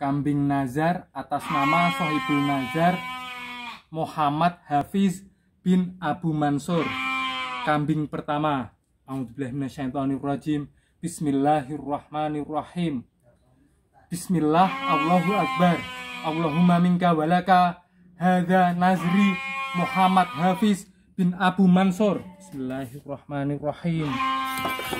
kambing Nazar atas nama Sohibul Nazar Muhammad Hafiz bin Abu Mansur kambing pertama Bismillahirrahmanirrahim Bismillah Allahu Akbar Allahumma minka walaka Hadha Nazri Muhammad Hafiz bin Abu Mansur Bismillahirrahmanirrahim